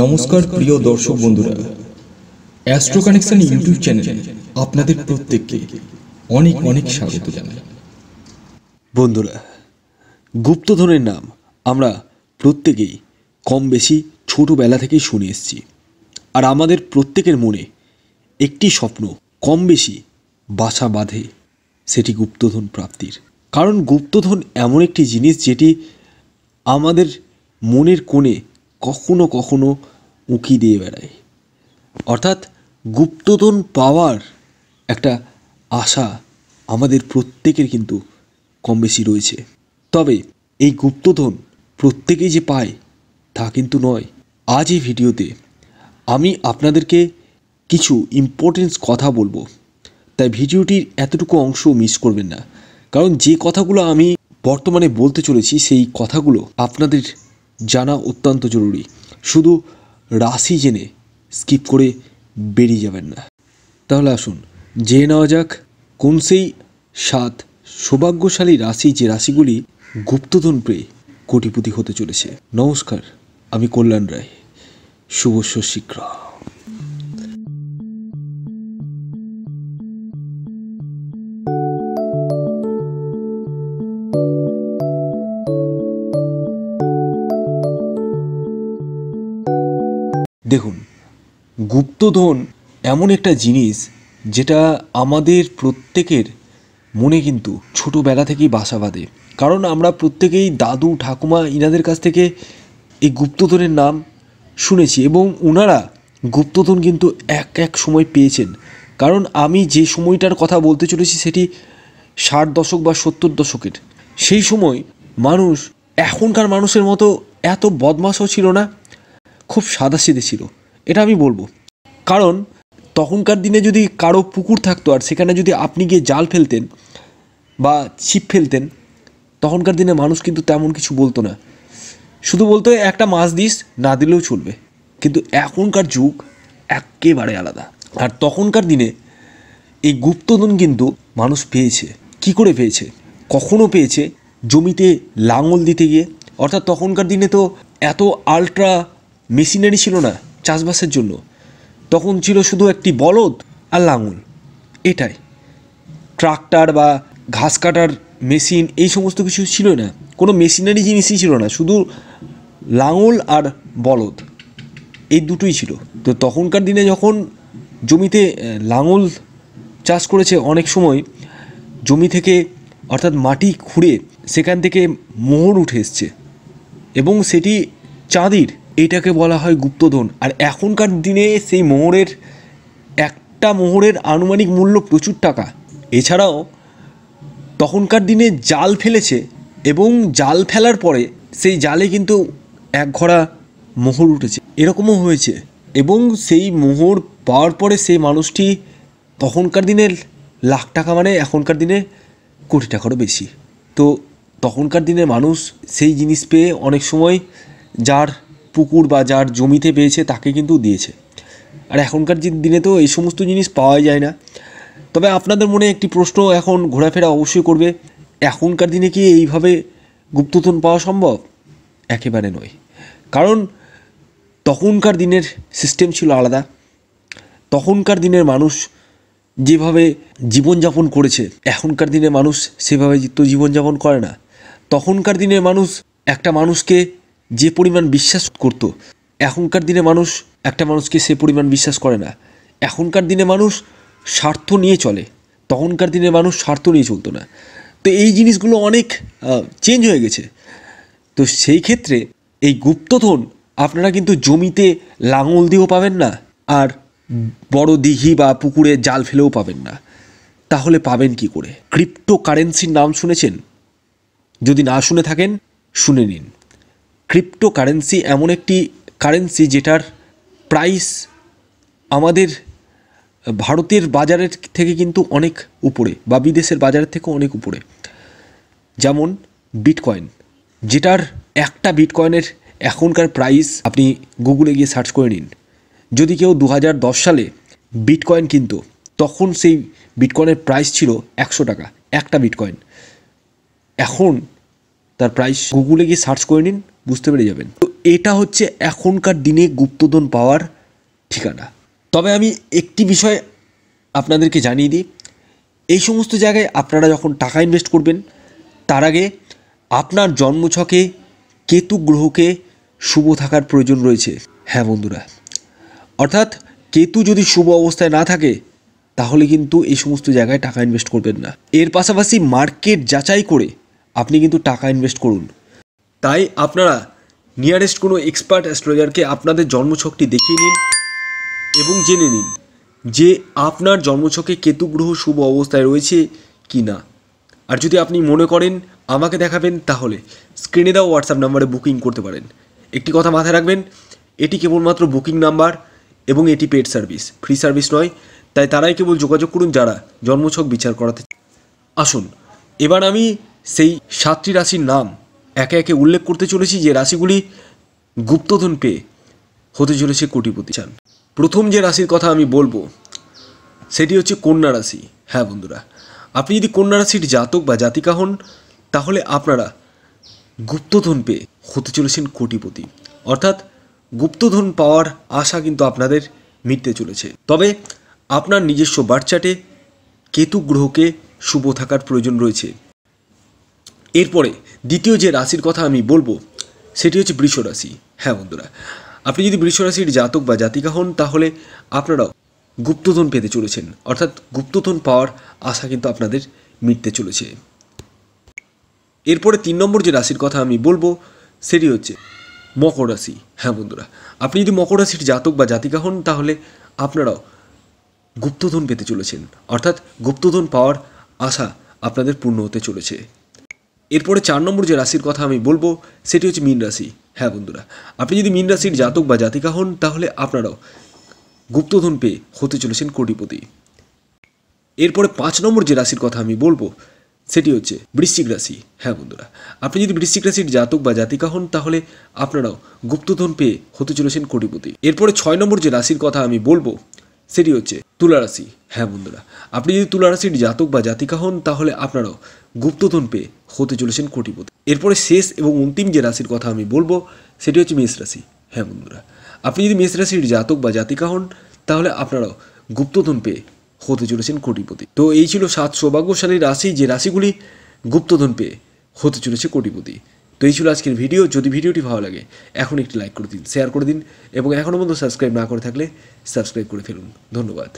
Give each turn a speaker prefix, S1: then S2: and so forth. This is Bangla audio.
S1: নমস্কার প্রিয় দর্শক বন্ধুরা অ্যাস্ট্রো কানেকশন ইউটিউব চ্যানেলে আপনাদের প্রত্যেককে অনেক অনেক স্বাগত জানাই বন্ধুরা গুপ্তধনের নাম আমরা প্রত্যেকেই কম বেশি ছোটোবেলা থেকেই শুনে এসছি আর আমাদের প্রত্যেকের মনে একটি স্বপ্ন কম বেশি বাসা বাঁধে সেটি গুপ্তধন প্রাপ্তির কারণ গুপ্তধন এমন একটি জিনিস যেটি আমাদের মনের কোণে কখনো কখনো উঁকি দিয়ে বেড়ায় অর্থাৎ গুপ্তধন পাওয়ার একটা আশা আমাদের প্রত্যেকের কিন্তু কম বেশি রয়েছে তবে এই গুপ্তধন প্রত্যেকেই যে পায় তা কিন্তু নয় আজ এই ভিডিওতে আমি আপনাদেরকে কিছু ইম্পর্টেন্স কথা বলবো তাই ভিডিওটির এতটুকু অংশ মিস করবেন না কারণ যে কথাগুলো আমি বর্তমানে বলতে চলেছি সেই কথাগুলো আপনাদের জানা অত্যন্ত জরুরি শুধু রাশি জেনে স্কিপ করে বেরিয়ে যাবেন না তাহলে আসুন জেনে নেওয়া যাক কোন সেই সাত সৌভাগ্যশালী রাশি যে রাশিগুলি গুপ্তধন পেয়ে কোটিপতি হতে চলেছে নমস্কার আমি কল্যাণ রায় শুভ শশিক্রা দেখুন গুপ্তধন এমন একটা জিনিস যেটা আমাদের প্রত্যেকের মনে কিন্তু ছোটোবেলা থেকেই বাসা বাঁধে কারণ আমরা প্রত্যেকেই দাদু ঠাকুমা ইনাদের কাছ থেকে এই গুপ্তধনের নাম শুনেছি এবং ওনারা গুপ্তধন কিন্তু এক এক সময় পেয়েছেন কারণ আমি যে সময়টার কথা বলতে চলেছি সেটি ষাট দশক বা সত্তর দশকের সেই সময় মানুষ এখনকার মানুষের মতো এত বদমাশও ছিল না খুব সাদাসিধে ছিল এটা আমি বলবো কারণ তখনকার দিনে যদি কারো পুকুর থাকতো আর সেখানে যদি আপনি গিয়ে জাল ফেলতেন বা ছিপ ফেলতেন তখনকার দিনে মানুষ কিন্তু তেমন কিছু বলতো না শুধু বলতো একটা মাছ দিস না দিলেও চলবে কিন্তু এখনকার যুগ একেবারে আলাদা আর তখনকার দিনে এই গুপ্তধন কিন্তু মানুষ পেয়েছে কি করে পেয়েছে কখনো পেয়েছে জমিতে লাঙল দিতে গিয়ে অর্থাৎ তখনকার দিনে তো এত আলট্রা মেশিনারি ছিল না চাষবাসের জন্য তখন ছিল শুধু একটি বলদ আর লাঙল এটাই ট্রাক্টর বা ঘাস কাটার মেশিন এই সমস্ত কিছু ছিল না কোনো মেশিনারি জিনিসই ছিল না শুধু লাঙল আর বলদ এই দুটোই ছিল তো তখনকার দিনে যখন জমিতে লাঙল চাষ করেছে অনেক সময় জমি থেকে অর্থাৎ মাটি খুঁড়ে সেখান থেকে মোহর উঠে এসছে এবং সেটি চাঁদির এটাকে বলা হয় গুপ্তধন আর এখনকার দিনে সেই মোহরের একটা মোহরের আনুমানিক মূল্য প্রচুর টাকা এছাড়াও তখনকার দিনে জাল ফেলেছে এবং জাল ফেলার পরে সেই জালে কিন্তু এক ঘোড়া মোহর উঠেছে এরকমও হয়েছে এবং সেই মোহর পাওয়ার পরে সেই মানুষটি তখনকার দিনের লাখ টাকা মানে এখনকার দিনে কোটি টাকারও বেশি তো তখনকার দিনে মানুষ সেই জিনিস পেয়ে অনেক সময় যার পুকুর বা যার জমিতে পেয়েছে তাকে কিন্তু দিয়েছে আর এখনকার দিনে তো এই সমস্ত জিনিস পাওয়া যায় না তবে আপনাদের মনে একটি প্রশ্ন এখন ঘোরাফেরা অবশ্যই করবে এখনকার দিনে কি এইভাবে গুপ্তধন পাওয়া সম্ভব একেবারে নয় কারণ তখনকার দিনের সিস্টেম ছিল আলাদা তখনকার দিনের মানুষ যেভাবে জীবনযাপন করেছে এখনকার দিনের মানুষ সেভাবে তো জীবনযাপন করে না তখনকার দিনের মানুষ একটা মানুষকে যে পরিমাণ বিশ্বাস করত এখনকার দিনে মানুষ একটা মানুষকে সে পরিমাণ বিশ্বাস করে না এখনকার দিনে মানুষ স্বার্থ নিয়ে চলে তখনকার দিনে মানুষ স্বার্থ নিয়ে চলতো না তো এই জিনিসগুলো অনেক চেঞ্জ হয়ে গেছে তো সেই ক্ষেত্রে এই গুপ্তধন আপনারা কিন্তু জমিতে লাঙল দিয়েও পাবেন না আর বড় দিঘি বা পুকুরে জাল ফেলেও পাবেন না তাহলে পাবেন কি করে ক্রিপ্টো কারেন্সির নাম শুনেছেন যদি না শুনে থাকেন শুনে নিন ক্রিপ্টোকারেন্সি এমন একটি কারেন্সি যেটার প্রাইস আমাদের ভারতের বাজারের থেকে কিন্তু অনেক উপরে বা বিদেশের বাজারের থেকে অনেক উপরে যেমন বিটকয়েন যেটার একটা বিটকয়েনের এখনকার প্রাইস আপনি গুগলে গিয়ে সার্চ করে নিন যদি কেউ দু সালে বিটকয়েন কিনতো তখন সেই বিটকয়েনের প্রাইস ছিল একশো টাকা একটা বিটকয়েন এখন তার প্রাইস গুগলে গিয়ে সার্চ করে নিন বুঝতে পেরে যাবেন তো এটা হচ্ছে এখনকার দিনে গুপ্তধন পাওয়ার ঠিকানা তবে আমি একটি বিষয় আপনাদেরকে জানিয়ে দিই এই সমস্ত জায়গায় আপনারা যখন টাকা ইনভেস্ট করবেন তার আগে আপনার জন্মছকে কেতু গ্রহকে শুভ থাকার প্রয়োজন রয়েছে হ্যাঁ বন্ধুরা অর্থাৎ কেতু যদি শুভ অবস্থায় না থাকে তাহলে কিন্তু এই সমস্ত জায়গায় টাকা ইনভেস্ট করবেন না এর পাশাপাশি মার্কেট যাচাই করে আপনি কিন্তু টাকা ইনভেস্ট করুন তাই আপনারা নিয়ারেস্ট কোনো এক্সপার্ট অ্যাস্ট্রোলজারকে আপনাদের জন্মছকটি দেখিয়ে নিন এবং জেনে নিন যে আপনার জন্মছকে কেতু গ্রহ শুভ অবস্থায় রয়েছে কি না আর যদি আপনি মনে করেন আমাকে দেখাবেন তাহলে স্ক্রিনে দেওয়া হোয়াটসঅ্যাপ নাম্বারে বুকিং করতে পারেন একটি কথা মাথায় রাখবেন এটি কেবলমাত্র বুকিং নাম্বার এবং এটি পেড সার্ভিস ফ্রি সার্ভিস নয় তাই তারাই কেবল যোগাযোগ করুন যারা জন্মছক বিচার করাতে আসুন এবার আমি সেই সাতটি রাশির নাম একে একে উল্লেখ করতে চলেছি যে রাশিগুলি গুপ্তধন পেয়ে হতে চলেছে কোটিপতি চান প্রথম যে রাশির কথা আমি বলবো সেটি হচ্ছে কন্যা রাশি হ্যাঁ বন্ধুরা আপনি যদি কন্যা রাশির জাতক বা জাতিকা হন তাহলে আপনারা গুপ্তধন পেয়ে হতে চলেছেন কোটিপতি অর্থাৎ গুপ্তধন পাওয়ার আশা কিন্তু আপনাদের মিটতে চলেছে তবে আপনার নিজস্ব বার্চাটে কেতু গ্রহকে শুভ থাকার প্রয়োজন রয়েছে এরপরে দ্বিতীয় যে রাশির কথা আমি বলবো সেটি হচ্ছে বৃষ রাশি হ্যাঁ বন্ধুরা আপনি যদি বৃষ রাশির জাতক বা জাতিকা হন তাহলে আপনারাও গুপ্তধন পেতে চলেছেন অর্থাৎ গুপ্তধন পাওয়ার আশা কিন্তু আপনাদের মিটতে চলেছে এরপরে তিন নম্বর যে রাশির কথা আমি বলবো সেটি হচ্ছে মকর রাশি হ্যাঁ বন্ধুরা আপনি যদি মকর রাশির জাতক বা জাতিকা হন তাহলে আপনারাও গুপ্তধন পেতে চলেছেন অর্থাৎ গুপ্তধন পাওয়ার আশা আপনাদের পূর্ণ হতে চলেছে এরপরে চার নম্বর যে রাশির কথা আমি বলবো সেটি হচ্ছে মীন রাশি হ্যাঁ বন্ধুরা আপনি যদি মীন রাশির জাতক বা জাতিকা হন তাহলে আপনারাও গুপ্তধন পেয়ে হতে চলেছেন কোটিপতি এরপরে পাঁচ নম্বর যে রাশির কথা আমি বলবো সেটি হচ্ছে বৃশ্চিক রাশি হ্যাঁ বন্ধুরা আপনি যদি বৃশ্চিক রাশির জাতক বা জাতিকা হন তাহলে আপনারাও গুপ্তধন পেয়ে হতে চলেছেন কোটিপতি এরপরে ছয় নম্বর যে রাশির কথা আমি বলবো সেটি হচ্ছে তুলা রাশি হ্যাঁ বন্ধুরা আপনি যদি তুলা রাশির জাতক বা জাতিকা হন তাহলে আপনারাও গুপ্তধন পেয়ে হতে চলেছেন কোটিপতি এরপরে শেষ এবং অন্তিম যে রাশির কথা আমি বলবো সেটি হচ্ছে মেষ রাশি হ্যাঁ বন্ধুরা আপনি যদি মেষ রাশির জাতক বা জাতিকা হন তাহলে আপনারাও গুপ্তধন পেয়ে হতে চলেছেন কোটিপতি তো এই ছিল সাত সৌভাগ্যশালী রাশি যে রাশিগুলি গুপ্তধন পেয়ে হতে চলেছে কোটিপতি তো এই ছিল আজকের ভিডিও যদি ভিডিওটি ভালো লাগে এখন একটি লাইক করে দিন শেয়ার করে দিন এবং এখনও পর্যন্ত সাবস্ক্রাইব না করে থাকলে সাবস্ক্রাইব করে ফেলুন ধন্যবাদ